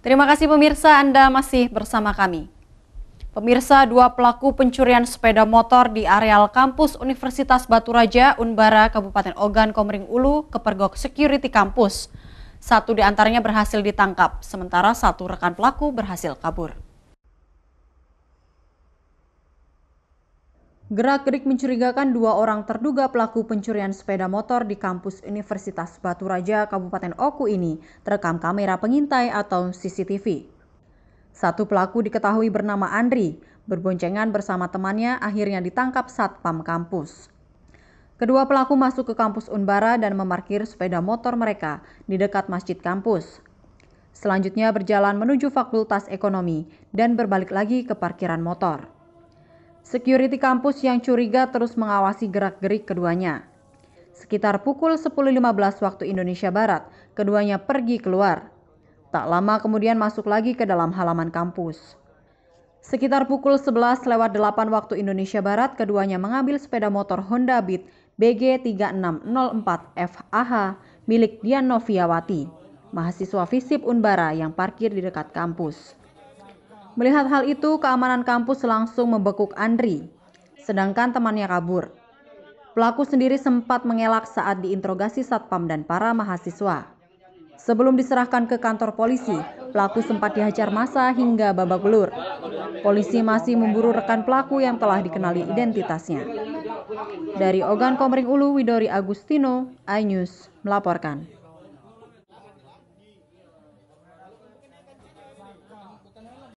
Terima kasih pemirsa Anda masih bersama kami. Pemirsa, dua pelaku pencurian sepeda motor di areal kampus Universitas Batu Raja Unbara, Kabupaten Ogan, Komering Ulu, kepergok security kampus. Satu di antaranya berhasil ditangkap, sementara satu rekan pelaku berhasil kabur. Gerak-gerik mencurigakan dua orang terduga pelaku pencurian sepeda motor di kampus Universitas Batu Raja Kabupaten Oku ini terekam kamera pengintai atau CCTV. Satu pelaku diketahui bernama Andri, berboncengan bersama temannya akhirnya ditangkap Satpam kampus. Kedua pelaku masuk ke kampus Unbara dan memarkir sepeda motor mereka di dekat masjid kampus. Selanjutnya berjalan menuju Fakultas Ekonomi dan berbalik lagi ke parkiran motor. Security kampus yang curiga terus mengawasi gerak-gerik keduanya. Sekitar pukul 10.15 waktu Indonesia Barat, keduanya pergi keluar. Tak lama kemudian masuk lagi ke dalam halaman kampus. Sekitar pukul 11 lewat 8 waktu Indonesia Barat, keduanya mengambil sepeda motor Honda Beat BG3604FAH milik Dian Noviawati, mahasiswa FISIP Unbara yang parkir di dekat kampus. Melihat hal itu, keamanan kampus langsung membekuk Andri, sedangkan temannya kabur. Pelaku sendiri sempat mengelak saat diinterogasi Satpam dan para mahasiswa. Sebelum diserahkan ke kantor polisi, pelaku sempat dihajar masa hingga babak belur. Polisi masih memburu rekan pelaku yang telah dikenali identitasnya. Dari Ogan Komering Ulu, Widori Agustino, iNews melaporkan.